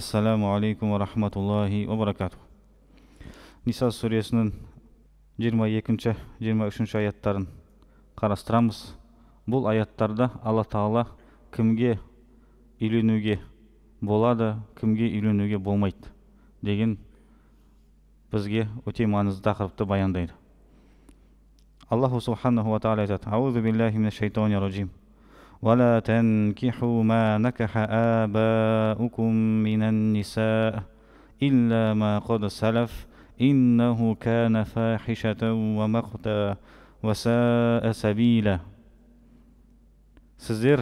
ассаламу алейкум рахматуллахи уа баракатух ниса сүресінің жиырма екінші жиырма үшінші аяттарын қарастырамыз бұл аяттарда алла тағала кімге үйленуге болады кімге үйленуге болмайды деген бізге өте маңызды тақырыпты баяндайды аллаху субханаху ва тағала айтады аузу биллахи ولا تنكحوا ما نكح آباؤكم من النساء إلا ما قد سلف إنه كان فاحشة ومقتا وساء سبيلا сіздер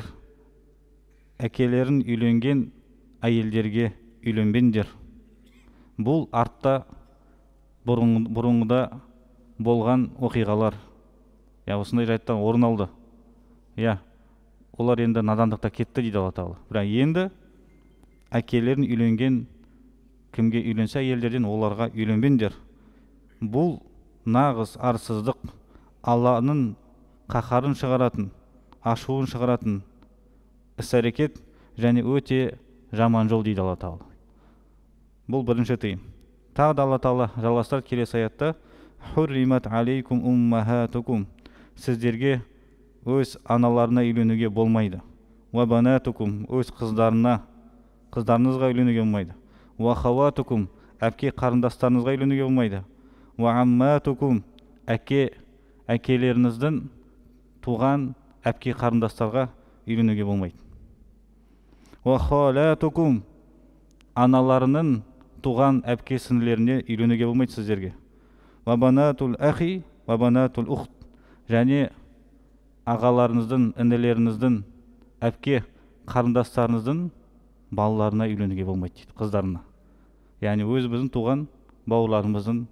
әкелерің үйленген әйелдерге үйленбеңдер бұл артта бұрын, бұрынғыда болған оқиғалар иә осындай жайттар орын алды иә олар енді надандықта кетті дейді алла тағала бірақ енді әкелерін үйленген кімге үйленсе әйелдерден оларға үйленбеңдер бұл нағыз арсыздық алланың қаһарын шығаратын ашуын шығаратын іс әрекет және өте жаман жол дейді алла тағала бұл бірінші тыйым тағы да алла тағала жалғастырады келесі аятта сіздерге өз аналарына үйленуге болмайды уабанатукум өз қыздарына қыздарыңызға үйленуге болмайды уахауатукум әпке қарындастарыңызға үйленуге болмайды уамматукум әке әкелеріңіздің туған әпке қарындастарға үйленуге болмайды уахалатукум аналарының туған әпке сіңлілеріне үйленуге болмайды сіздерге уабанатул ахи уабанатул ухт және ағаларыңыздың інілеріңіздің әпке қарындастарыңыздың балаларына үйленуге болмайды дейді қыздарына яғни өзіміздің туған бауырларымыздың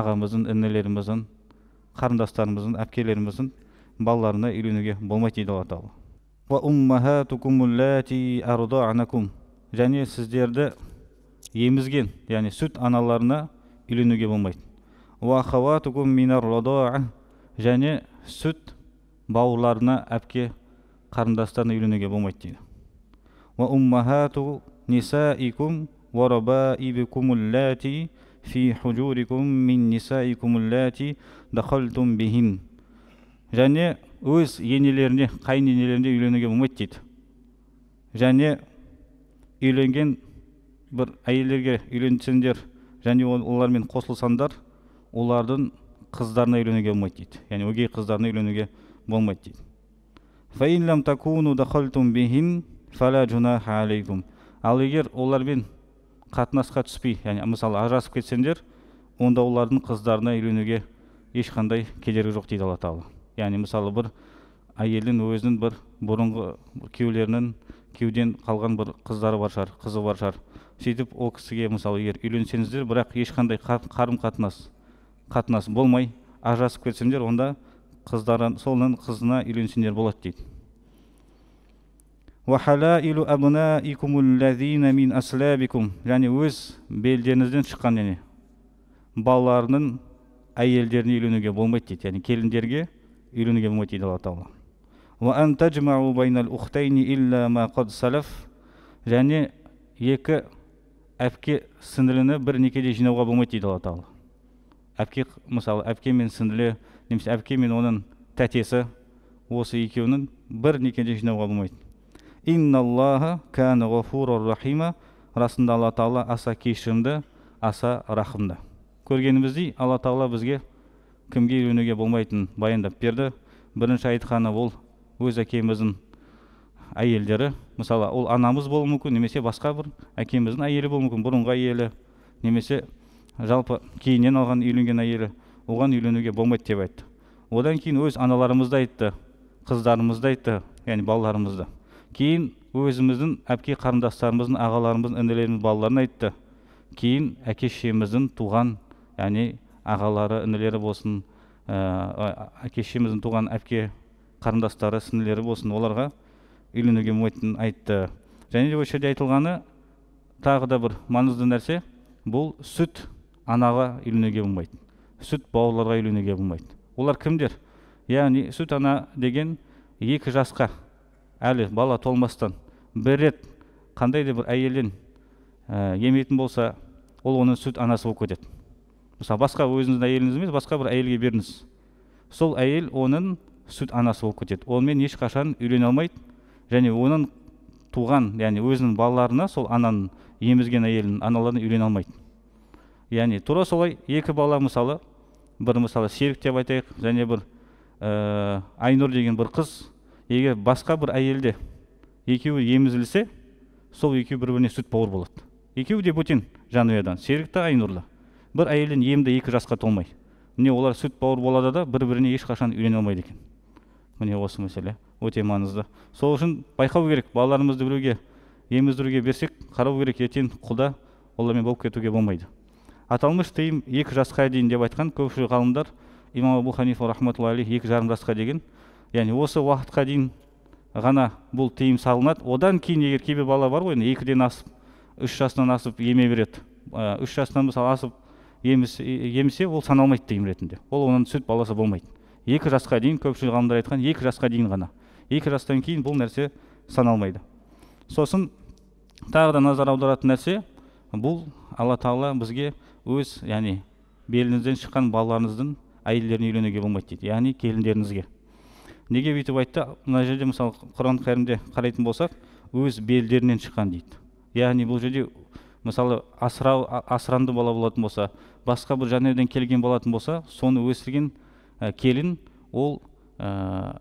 ағамыздың інілеріміздің қарындастарымыздың әпкелеріміздің балаларына үйленуге болмайды дейді алла тағала және сіздерді емізген яғни сүт аналарына үйленуге болмайды және сүт бауырларына әпке қарындастарына үйленуге болмайды дейді фи хужурикум мин нисаикум және өз енелеріне қайын енелеріне үйленуге болмайды дейді және үйленген бір әйелдерге үйленсеңдер және олармен қосылсаңдар олардың қыздарына үйленуге болмайды дейді яғни өгей қыздарына үйленуге болмайды дейді ал егер олармен қатынасқа түспей яғни мысалы ажырасып кетсеңдер онда олардың қыздарына үйленуге ешқандай кедергі жоқ дейді алла тағала яғни мысалы бір әйелдің өзінің бір бұрынғы күйеулерінің күйеуден қалған бір қыздары бар шығар қызы бар шығар сөйтіп ол кісіге мысалы егер үйленсеңіздер бірақ ешқандай қарым қатынас қатынас болмай ажырасып кетсеңдер онда қыздарын соның қызына үйленсеңдер болады дейді және өз белдеріңізден шыққан яғни балаларының әйелдеріне үйленуге болмайды дейді яғни келіндерге үйленуге болмайды дейді алла тағала және екі әпке сіңліні бір некеде жинауға болмайды дейді алла тағала әпке мысалы әпке мен сіңлілі немесе әпке мен оның тәтесі осы екеуінің бір некеде жинауға болмайды расында алла тағала аса кешірімді аса рахымды көргеніміздей алла тағала бізге кімге үйленуге болмайтынын баяндап берді бірінші айтқаны ол өз әкеміздің әйелдері мысалы ол анамыз болуы мүмкін немесе басқа бір әкеміздің әйелі болуы мүмкін бұрынғы әйелі немесе жалпы кейіннен алған үйленген әйелі оған үйленуге болмайды деп айтты одан кейін өз аналарымызды айтты қыздарымызды айтты яғни балаларымызды кейін өзіміздің әпке қарындастарымыздың ағаларымыздың інілеріміздің балаларын айтты кейін әке шешеміздің туған яғни ағалары інілері болсын ә, әке шешеміздің туған әпке қарындастары сіңлілері болсын оларға үйленуге болмайтынын айтты және де осы жерде айтылғаны тағы да бір маңызды нәрсе бұл сүт анаға үйленуге болмайды сүт бауырларға үйленуге болмайды олар кімдер яғни сүт ана деген екі жасқа әлі бала толмастан бір рет қандай да бір әйелден ә, еметін болса ол оның сүт анасы болып кетеді мысалы басқа өзіңіздің әйеліңіз емес басқа бір әйелге беріңіз сол әйел оның сүт анасы болып кетеді онымен ешқашан үйлене алмайды және оның туған яғни өзінің балаларына сол ананың емізген әйелінің аналарына үйлене алмайды яғни тура солай екі бала мысалы бір мысалы серік деп айтайық және бір ә, айнұр деген бір қыз егер басқа бір әйелде екеуі емізілсе сол екеуі бір біріне сүт бауыр болады екеуі де бөтен жанұядан серік та айнұр бір әйелден емді екі жасқа толмай міне олар сүт бауыр болады да бір біріне ешқашан үйлене алмайды екен міне осы мәселе өте маңызды сол үшін байқау керек балаларымызды біреуге еміздіруге берсек қарау керек ертең құда олармен болып кетуге болмайды аталмыш тыйым екі жасқа дейін деп айтқан көпшілік ғалымдар имам абу ханифа рахматулла алейх екі жарым жасқа деген яғни осы уақытқа дейін ғана бұл тыйым салынады одан кейін егер кейбір бала бар ғой енді екіден асып үш жасынан асып еме береді ә, үш жастан мысалы асып емсе ол саналмайды тыйым ретінде ол оның сүт баласы болмайды екі жасқа дейін көпшілік ғалымдар айтқан екі жасқа дейін ғана екі жастан кейін бұл нәрсе саналмайды сосын тағы да назар аударатын нәрсе бұл алла тағала бізге өз яғни беліңізден шыққан балаларыңыздың әйелдеріне үйленуге болмайды дейді яғни келіндеріңізге неге бүйтіп айтты мына жерде мысалы құран кәрімде қарайтын болсақ өз белдерінен шыққан дейді яғни бұл жерде мысалы асырау асыранды бала болатын болса басқа бір жанұядан келген болатын болса соны өсірген ә, келін ол ә,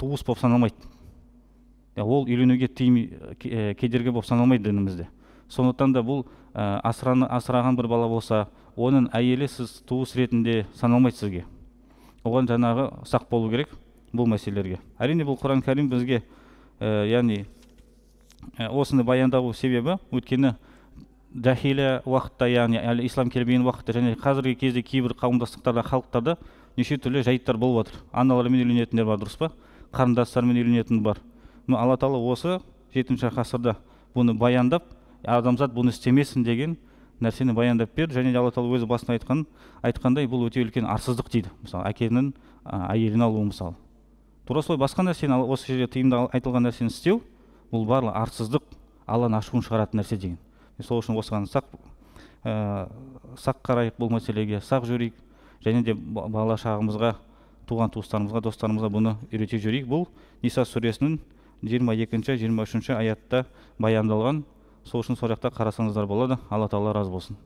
туыс болып саналмайды ол үйленуге тыйым ә, ә, кедергі болып саналмайды дінімізде сондықтан да бұл ә, асыраны, асыраған бір бала болса оның әйелі сіз туыс ретінде саналмайды сізге оған жаңағы сақ болу керек бұл мәселелерге әрине бұл құран кәрим бізге ә, яғни ә, осыны баяндау себебі өйткені жахиля уақытта яғни әлі ислам келмеген уақытта және қазіргі кезде кейбір қауымдастықтарда халықтарда неше түрлі жайттар болып жатыр аналармен үйленетіндер бар дұрыс па қарындастарымен үйленетін бар но алла тағала осы жетінші ғасырда бұны баяндап адамзат бұны істемесін деген нәрсені баяндап берді және де алла тағала өзі басында айтқан айтқандай бұл өте үлкен арсыздық дейді мысалы әкенің әйелін алу мысалы тура солай басқа нәрсені осы жерде тыйымда айтылған нәрсені істеу бұл барлығы арсыздық алланың ашуын шығаратын нәрсе деген сол үшін осыған сақ ә, сақ қарайық бұл мәселеге сақ жүрейік және де бала шағымызға туған туыстарымызға достарымызға бұны үйрете жүрейік бұл ниса сүресінің жиырма екінші жиырма үшінші аятта баяндалған сол үшін сол жақта қарасаңыздар болады алла тағала разы болсын